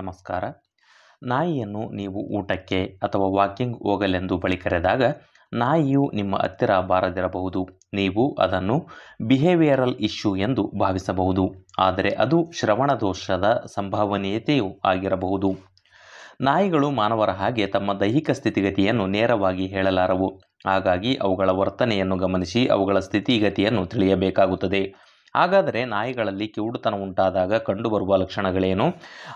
ನಮಸ್ಕಾರ ನಾಯಿಯನ್ನು ನೀವು ಊಟಕ್ಕೆ ಅಥವಾ ವಾಕಿಂಗ್ ಹೋಗಲೆಂದು ಬಳಿ ಕರೆದಾಗ ನಾಯಿಯು ನಿಮ್ಮ ಹತ್ತಿರ ಬಾರದಿರಬಹುದು ನೀವು ಅದನ್ನು ಬಿಹೇವಿಯರಲ್ ಇಶ್ಯೂ ಎಂದು ಭಾವಿಸಬಹುದು ಆದರೆ ಅದು ಶ್ರವಣ ದೋಷದ ಸಂಭವನೀಯತೆಯೂ ಆಗಿರಬಹುದು ನಾಯಿಗಳು ಮಾನವರ ಹಾಗೆ ತಮ್ಮ ದೈಹಿಕ ಸ್ಥಿತಿಗತಿಯನ್ನು ನೇರವಾಗಿ ಹೇಳಲಾರವು ಹಾಗಾಗಿ ಅವುಗಳ ವರ್ತನೆಯನ್ನು ಗಮನಿಸಿ ಅವುಗಳ ಸ್ಥಿತಿಗತಿಯನ್ನು ತಿಳಿಯಬೇಕಾಗುತ್ತದೆ ಹಾಗಾದರೆ ನಾಯಿಗಳಲ್ಲಿ ಕಿವುಡುತನ ಉಂಟಾದಾಗ ಕಂಡುಬರುವ ಲಕ್ಷಣಗಳೇನು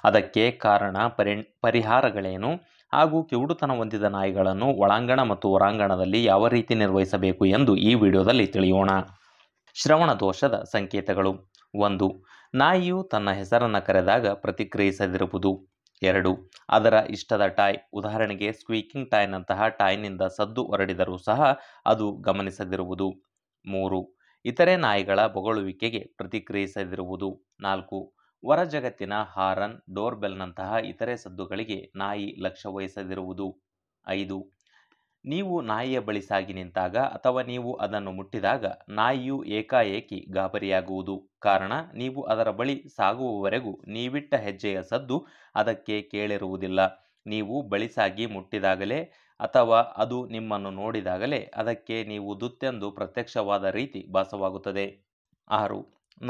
ಅದಕ್ಕೆ ಕಾರಣ ಪರಿ ಪರಿಹಾರಗಳೇನು ಹಾಗೂ ಕಿವುಡುತನ ಹೊಂದಿದ ನಾಯಿಗಳನ್ನು ಒಳಾಂಗಣ ಮತ್ತು ಹೊರಾಂಗಣದಲ್ಲಿ ಯಾವ ರೀತಿ ನಿರ್ವಹಿಸಬೇಕು ಎಂದು ಈ ವಿಡಿಯೋದಲ್ಲಿ ತಿಳಿಯೋಣ ಶ್ರವಣ ದೋಷದ ಸಂಕೇತಗಳು ಒಂದು ನಾಯಿಯು ತನ್ನ ಹೆಸರನ್ನು ಕರೆದಾಗ ಪ್ರತಿಕ್ರಿಯಿಸದಿರುವುದು ಎರಡು ಅದರ ಇಷ್ಟದ ಟಾಯ್ ಉದಾಹರಣೆಗೆ ಸ್ಕ್ವೀಕಿಂಗ್ ಟಾಯ್ನಂತಹ ಟಾಯ್ನಿಂದ ಸದ್ದು ಹೊರಡಿದರೂ ಸಹ ಅದು ಗಮನಿಸದಿರುವುದು ಮೂರು ಇತರೆ ನಾಯಿಗಳ ಬೊಗಳುವಿಕೆಗೆ ಪ್ರತಿಕ್ರಿಯಿಸದಿರುವುದು ನಾಲ್ಕು ಹೊರ ಜಗತ್ತಿನ ಹಾರನ್ ಡೋರ್ಬೆಲ್ನಂತಹ ಇತರೆ ಸದ್ದುಗಳಿಗೆ ನಾಯಿ ಲಕ್ಷ್ಯ ವಹಿಸದಿರುವುದು ಐದು ನೀವು ನಾಯಿಯ ಬಳಿ ಸಾಗಿ ನಿಂತಾಗ ಅಥವಾ ನೀವು ಅದನ್ನು ಮುಟ್ಟಿದಾಗ ನಾಯಿಯು ಏಕಾಏಕಿ ಗಾಬರಿಯಾಗುವುದು ಕಾರಣ ನೀವು ಅದರ ಬಳಿ ಸಾಗುವವರೆಗೂ ನೀವಿಟ್ಟ ಹೆಜ್ಜೆಯ ಸದ್ದು ಅದಕ್ಕೆ ಕೇಳಿರುವುದಿಲ್ಲ ನೀವು ಬಳಿ ಸಾಗಿ ಮುಟ್ಟಿದಾಗಲೇ ಅಥವಾ ಅದು ನಿಮ್ಮನ್ನು ನೋಡಿದಾಗಲೇ ಅದಕ್ಕೆ ನೀವು ದುತ್ತೆಂದು ಪ್ರತ್ಯಕ್ಷವಾದ ರೀತಿ ಭಾಸವಾಗುತ್ತದೆ ಆರು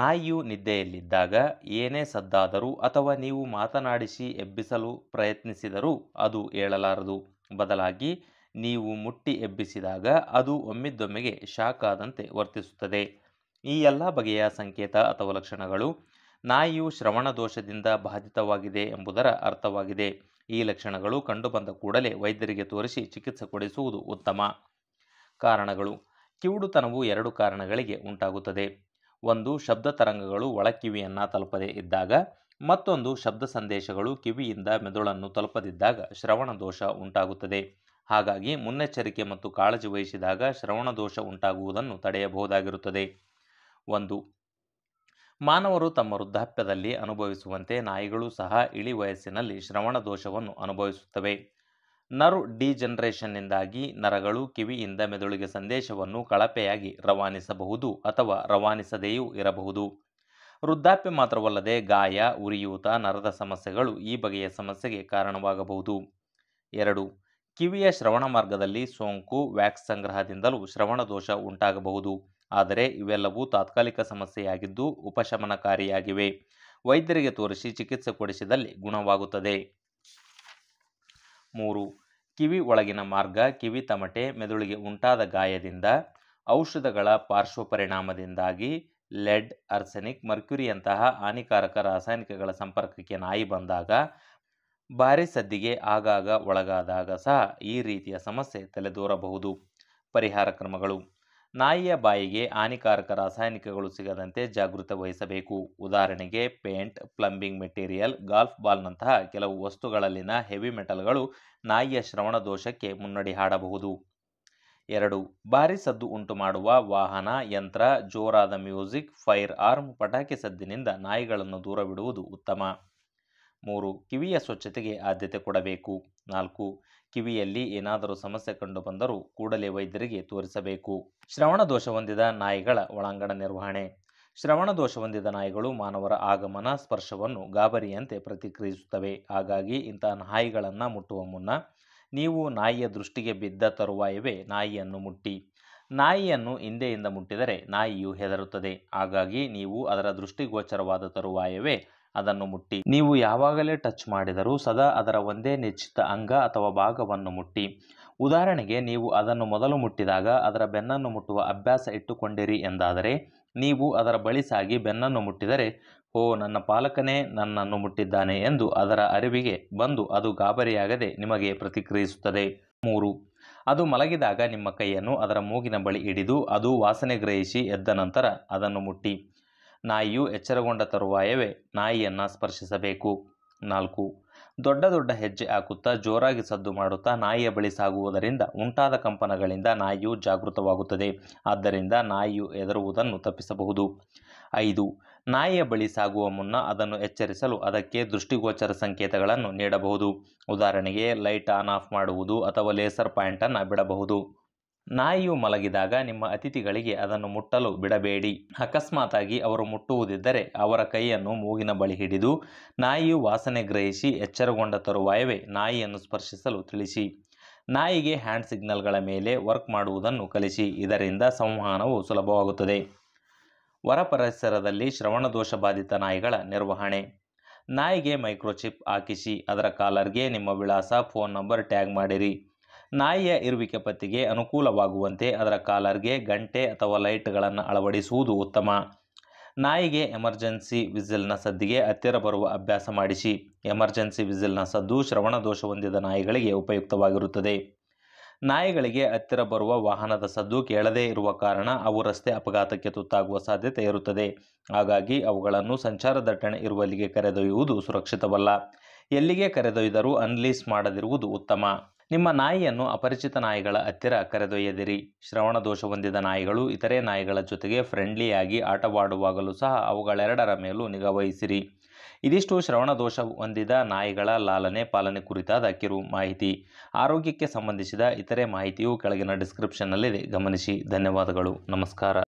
ನಾಯಿಯು ನಿದ್ದೆಯಲ್ಲಿದ್ದಾಗ ಏನೇ ಸದ್ದಾದರೂ ಅಥವಾ ನೀವು ಮಾತನಾಡಿಸಿ ಎಬ್ಬಿಸಲು ಪ್ರಯತ್ನಿಸಿದರೂ ಅದು ಏಳಲಾರದು ಬದಲಾಗಿ ನೀವು ಮುಟ್ಟಿ ಎಬ್ಬಿಸಿದಾಗ ಅದು ಒಮ್ಮಿದ್ದೊಮ್ಮೆಗೆ ಶಾಕ್ ಆದಂತೆ ವರ್ತಿಸುತ್ತದೆ ಈ ಎಲ್ಲ ಬಗೆಯ ಸಂಕೇತ ಅಥವಾ ಲಕ್ಷಣಗಳು ನಾಯಿಯು ಶ್ರವಣ ದೋಷದಿಂದ ಬಾಧಿತವಾಗಿದೆ ಎಂಬುದರ ಅರ್ಥವಾಗಿದೆ ಈ ಲಕ್ಷಣಗಳು ಕಂಡುಬಂದ ಕೂಡಲೇ ವೈದ್ಯರಿಗೆ ತೋರಿಸಿ ಚಿಕಿತ್ಸೆ ಕೊಡಿಸುವುದು ಉತ್ತಮ ಕಾರಣಗಳು ಕಿವುಡುತನವು ಎರಡು ಕಾರಣಗಳಿಗೆ ಉಂಟಾಗುತ್ತದೆ ಒಂದು ಶಬ್ದ ತರಂಗಗಳು ಒಳ ಕಿವಿಯನ್ನು ತಲುಪದೇ ಇದ್ದಾಗ ಮತ್ತೊಂದು ಶಬ್ದ ಸಂದೇಶಗಳು ಕಿವಿಯಿಂದ ಮೆದುಳನ್ನು ತಲುಪದಿದ್ದಾಗ ಶ್ರವಣ ದೋಷ ಉಂಟಾಗುತ್ತದೆ ಹಾಗಾಗಿ ಮುನ್ನೆಚ್ಚರಿಕೆ ಮತ್ತು ಕಾಳಜಿ ವಹಿಸಿದಾಗ ಶ್ರವಣ ದೋಷ ಉಂಟಾಗುವುದನ್ನು ತಡೆಯಬಹುದಾಗಿರುತ್ತದೆ ಒಂದು ಮಾನವರು ತಮ್ಮ ವೃದ್ಧಾಪ್ಯದಲ್ಲಿ ಅನುಭವಿಸುವಂತೆ ನಾಯಿಗಳು ಸಹ ಇಳಿ ವಯಸ್ಸಿನಲ್ಲಿ ಶ್ರವಣ ದೋಷವನ್ನು ಅನುಭವಿಸುತ್ತವೆ ನರು ಡಿಜನರೇಷನ್ನಿಂದಾಗಿ ನರಗಳು ಕಿವಿಯಿಂದ ಮೆದುಳಿಗೆ ಸಂದೇಶವನ್ನು ಕಳಪೆಯಾಗಿ ರವಾನಿಸಬಹುದು ಅಥವಾ ರವಾನಿಸದೆಯೂ ಇರಬಹುದು ವೃದ್ಧಾಪ್ಯ ಮಾತ್ರವಲ್ಲದೆ ಗಾಯ ಉರಿಯೂತ ನರದ ಸಮಸ್ಯೆಗಳು ಈ ಬಗೆಯ ಸಮಸ್ಯೆಗೆ ಕಾರಣವಾಗಬಹುದು ಎರಡು ಕಿವಿಯ ಶ್ರವಣ ಮಾರ್ಗದಲ್ಲಿ ಸೋಂಕು ವ್ಯಾಕ್ಸ್ ಸಂಗ್ರಹದಿಂದಲೂ ಶ್ರವಣ ದೋಷ ಉಂಟಾಗಬಹುದು ಆದರೆ ಇವೆಲ್ಲವೂ ತಾತ್ಕಾಲಿಕ ಸಮಸ್ಯೆಯಾಗಿದ್ದು ಉಪಶಮನಕಾರಿಯಾಗಿವೆ ವೈದ್ಯರಿಗೆ ತೋರಿಸಿ ಚಿಕಿತ್ಸೆ ಕೊಡಿಸಿದಲ್ಲಿ ಗುಣವಾಗುತ್ತದೆ ಮೂರು ಕಿವಿ ಒಳಗಿನ ಮಾರ್ಗ ಕಿವಿ ತಮಟೆ ಮೆದುಳಿಗೆ ಉಂಟಾದ ಗಾಯದಿಂದ ಔಷಧಗಳ ಪಾರ್ಶ್ವಪರಿಣಾಮದಿಂದಾಗಿ ಪರಿಣಾಮದಿಂದಾಗಿ ಲೆಡ್ ಅರ್ಸೆನಿಕ್ ಮರ್ಕ್ಯುರಿಯಂತಹ ಹಾನಿಕಾರಕ ರಾಸಾಯನಿಕಗಳ ಸಂಪರ್ಕಕ್ಕೆ ನಾಯಿ ಬಂದಾಗ ಭಾರಿ ಸದ್ದಿಗೆ ಆಗಾಗ ಒಳಗಾದಾಗ ಸಹ ಈ ರೀತಿಯ ಸಮಸ್ಯೆ ತಲೆದೋರಬಹುದು ಪರಿಹಾರ ಕ್ರಮಗಳು ನಾಯಿಯ ಬಾಯಿಗೆ ಹಾನಿಕಾರಕ ರಾಸಾಯನಿಕಗಳು ಸಿಗದಂತೆ ಜಾಗೃತ ವಹಿಸಬೇಕು ಉದಾಹರಣೆಗೆ ಪೇಂಟ್ ಪ್ಲಂಬಿಂಗ್ ಮೆಟೀರಿಯಲ್ ಗಾಲ್ಫ್ ಬಾಲ್ನಂತಹ ಕೆಲವು ವಸ್ತುಗಳಲ್ಲಿನ ಹೆವಿ ಮೆಟಲ್ಗಳು ನಾಯಿಯ ಶ್ರವಣ ದೋಷಕ್ಕೆ ಮುನ್ನಡಿ ಹಾಡಬಹುದು ಎರಡು ಭಾರಿ ಸದ್ದು ಉಂಟು ಮಾಡುವ ವಾಹನ ಯಂತ್ರ ಜೋರಾದ ಮ್ಯೂಸಿಕ್ ಫೈರ್ ಆರ್ಮ್ ಪಟಾಕಿ ಸದ್ದಿನಿಂದ ನಾಯಿಗಳನ್ನು ದೂರವಿಡುವುದು ಉತ್ತಮ ಮೂರು ಕಿವಿಯ ಸ್ವಚ್ಛತೆಗೆ ಆದ್ಯತೆ ಕೊಡಬೇಕು ನಾಲ್ಕು ಕಿವಿಯಲ್ಲಿ ಏನಾದರೂ ಸಮಸ್ಯೆ ಕಂಡು ಬಂದರೂ ಕೂಡಲೇ ವೈದ್ಯರಿಗೆ ತೋರಿಸಬೇಕು ಶ್ರವಣ ದೋಷ ಹೊಂದಿದ ನಾಯಿಗಳ ಒಳಾಂಗಣ ನಿರ್ವಹಣೆ ಶ್ರವಣ ದೋಷ ಹೊಂದಿದ ನಾಯಿಗಳು ಮಾನವರ ಆಗಮನ ಸ್ಪರ್ಶವನ್ನು ಗಾಬರಿಯಂತೆ ಪ್ರತಿಕ್ರಿಯಿಸುತ್ತವೆ ಹಾಗಾಗಿ ಇಂತಹ ನಾಯಿಗಳನ್ನು ಮುಟ್ಟುವ ಮುನ್ನ ನೀವು ನಾಯಿಯ ದೃಷ್ಟಿಗೆ ಬಿದ್ದ ತರುವಾಯವೇ ನಾಯಿಯನ್ನು ಮುಟ್ಟಿ ನಾಯಿಯನ್ನು ಹಿಂದೆಯಿಂದ ಮುಟ್ಟಿದರೆ ನಾಯಿಯು ಹೆದರುತ್ತದೆ ಹಾಗಾಗಿ ನೀವು ಅದರ ದೃಷ್ಟಿಗೋಚರವಾದ ತರುವಾಯವೇ ಅದನ್ನು ಮುಟ್ಟಿ ನೀವು ಯಾವಾಗಲೇ ಟಚ್ ಮಾಡಿದರೂ ಸದಾ ಅದರ ಒಂದೇ ನಿಶ್ಚಿತ ಅಂಗ ಅಥವಾ ಭಾಗವನ್ನು ಮುಟ್ಟಿ ಉದಾಹರಣೆಗೆ ನೀವು ಅದನ್ನು ಮೊದಲು ಮುಟ್ಟಿದಾಗ ಅದರ ಬೆನ್ನನ್ನು ಮುಟ್ಟುವ ಅಭ್ಯಾಸ ಇಟ್ಟುಕೊಂಡಿರಿ ಎಂದಾದರೆ ನೀವು ಅದರ ಬಳಿ ಸಾಗಿ ಬೆನ್ನನ್ನು ಮುಟ್ಟಿದರೆ ಓ ನನ್ನ ಪಾಲಕನೇ ನನ್ನನ್ನು ಮುಟ್ಟಿದ್ದಾನೆ ಎಂದು ಅದರ ಅರಿವಿಗೆ ಬಂದು ಅದು ಗಾಬರಿಯಾಗದೆ ನಿಮಗೆ ಪ್ರತಿಕ್ರಿಯಿಸುತ್ತದೆ ಮೂರು ಅದು ಮಲಗಿದಾಗ ನಿಮ್ಮ ಕೈಯನ್ನು ಅದರ ಮೂಗಿನ ಬಳಿ ಹಿಡಿದು ಅದು ವಾಸನೆ ಗ್ರಹಿಸಿ ಎದ್ದ ನಂತರ ಅದನ್ನು ಮುಟ್ಟಿ ನಾಯಿಯು ಎಚ್ಚರಗೊಂಡ ತರುವಾಯವೇ ನಾಯಿಯನ್ನು ಸ್ಪರ್ಶಿಸಬೇಕು ನಾಲ್ಕು ದೊಡ್ಡ ದೊಡ್ಡ ಹೆಜ್ಜೆ ಹಾಕುತ್ತಾ ಜೋರಾಗಿ ಸದ್ದು ಮಾಡುತ್ತಾ ನಾಯಿಯ ಬಳಿ ಸಾಗುವುದರಿಂದ ಉಂಟಾದ ಕಂಪನಗಳಿಂದ ನಾಯಿಯು ಜಾಗೃತವಾಗುತ್ತದೆ ಆದ್ದರಿಂದ ನಾಯಿಯು ಹೆದರುವುದನ್ನು ತಪ್ಪಿಸಬಹುದು ಐದು ನಾಯಿಯ ಬಳಿ ಸಾಗುವ ಮುನ್ನ ಅದನ್ನು ಎಚ್ಚರಿಸಲು ಅದಕ್ಕೆ ದೃಷ್ಟಿಗೋಚರ ಸಂಕೇತಗಳನ್ನು ನೀಡಬಹುದು ಉದಾಹರಣೆಗೆ ಲೈಟ್ ಆನ್ ಆಫ್ ಮಾಡುವುದು ಅಥವಾ ಲೇಸರ್ ಪಾಯಿಂಟನ್ನು ಬಿಡಬಹುದು ನಾಯಿಯು ಮಲಗಿದಾಗ ನಿಮ್ಮ ಅತಿಥಿಗಳಿಗೆ ಅದನ್ನು ಮುಟ್ಟಲು ಬಿಡಬೇಡಿ ಅಕಸ್ಮಾತಾಗಿ ಅವರು ಮುಟ್ಟುವುದಿದ್ದರೆ ಅವರ ಕೈಯನ್ನು ಮೂಗಿನ ಬಳಿ ಹಿಡಿದು ನಾಯಿಯು ವಾಸನೆ ಗ್ರಹಿಸಿ ಎಚ್ಚರಗೊಂಡ ತರುವಾಯವೇ ನಾಯಿಯನ್ನು ಸ್ಪರ್ಶಿಸಲು ತಿಳಿಸಿ ನಾಯಿಗೆ ಹ್ಯಾಂಡ್ ಸಿಗ್ನಲ್ಗಳ ಮೇಲೆ ವರ್ಕ್ ಮಾಡುವುದನ್ನು ಕಲಿಸಿ ಇದರಿಂದ ಸಂವಹನವು ಸುಲಭವಾಗುತ್ತದೆ ವರ ಪರಿಸರದಲ್ಲಿ ಶ್ರವಣದೋಷ ಬಾಧಿತ ನಾಯಿಗಳ ನಿರ್ವಹಣೆ ನಾಯಿಗೆ ಮೈಕ್ರೋಚಿಪ್ ಹಾಕಿಸಿ ಅದರ ಕಾಲರ್ಗೆ ನಿಮ್ಮ ವಿಳಾಸ ಫೋನ್ ನಂಬರ್ ಟ್ಯಾಗ್ ಮಾಡಿರಿ ನಾಯಿಯ ಇರುವಿಕೆ ಪತ್ತಿಗೆ ಅನುಕೂಲವಾಗುವಂತೆ ಅದರ ಕಾಲರ್ಗೆ ಗಂಟೆ ಅಥವಾ ಲೈಟ್ಗಳನ್ನು ಅಳವಡಿಸುವುದು ಉತ್ತಮ ನಾಯಿಗೆ ಎಮರ್ಜೆನ್ಸಿ ವಿಸಿಲ್ನ ಸದ್ದಿಗೆ ಹತ್ತಿರ ಬರುವ ಅಭ್ಯಾಸ ಮಾಡಿಸಿ ಎಮರ್ಜೆನ್ಸಿ ವಿಸಿಲ್ನ ಸದ್ದು ಶ್ರವಣ ದೋಷ ಹೊಂದಿದ ನಾಯಿಗಳಿಗೆ ಉಪಯುಕ್ತವಾಗಿರುತ್ತದೆ ನಾಯಿಗಳಿಗೆ ಹತ್ತಿರ ಬರುವ ವಾಹನದ ಸದ್ದು ಕೇಳದೇ ಇರುವ ಕಾರಣ ಅವು ರಸ್ತೆ ಅಪಘಾತಕ್ಕೆ ತುತ್ತಾಗುವ ಸಾಧ್ಯತೆ ಇರುತ್ತದೆ ಹಾಗಾಗಿ ಅವುಗಳನ್ನು ಸಂಚಾರ ದಟ್ಟಣೆ ಇರುವಲ್ಲಿಗೆ ಕರೆದೊಯ್ಯುವುದು ಸುರಕ್ಷಿತವಲ್ಲ ಎಲ್ಲಿಗೆ ಕರೆದೊಯ್ದರೂ ಅನ್ಲೀಸ್ ಮಾಡದಿರುವುದು ಉತ್ತಮ ನಿಮ್ಮ ನಾಯಿಯನ್ನು ಅಪರಿಚಿತ ನಾಯಿಗಳ ಹತ್ತಿರ ಕರೆದೊಯ್ಯದಿರಿ ಶ್ರವಣ ದೋಷ ಹೊಂದಿದ ನಾಯಿಗಳು ಇತರೆ ನಾಯಿಗಳ ಜೊತೆಗೆ ಫ್ರೆಂಡ್ಲಿಯಾಗಿ ಆಟವಾಡುವಾಗಲೂ ಸಹ ಅವುಗಳೆರಡರ ಮೇಲೂ ನಿಗಾವಹಿಸಿರಿ ಇದಿಷ್ಟು ಶ್ರವಣ ದೋಷ ಹೊಂದಿದ ನಾಯಿಗಳ ಲಾಲನೆ ಪಾಲನೆ ಕುರಿತಾದ ಕಿರು ಮಾಹಿತಿ ಆರೋಗ್ಯಕ್ಕೆ ಸಂಬಂಧಿಸಿದ ಇತರೆ ಮಾಹಿತಿಯು ಕೆಳಗಿನ ಡಿಸ್ಕ್ರಿಪ್ಷನ್ನಲ್ಲಿದೆ ಗಮನಿಸಿ ಧನ್ಯವಾದಗಳು ನಮಸ್ಕಾರ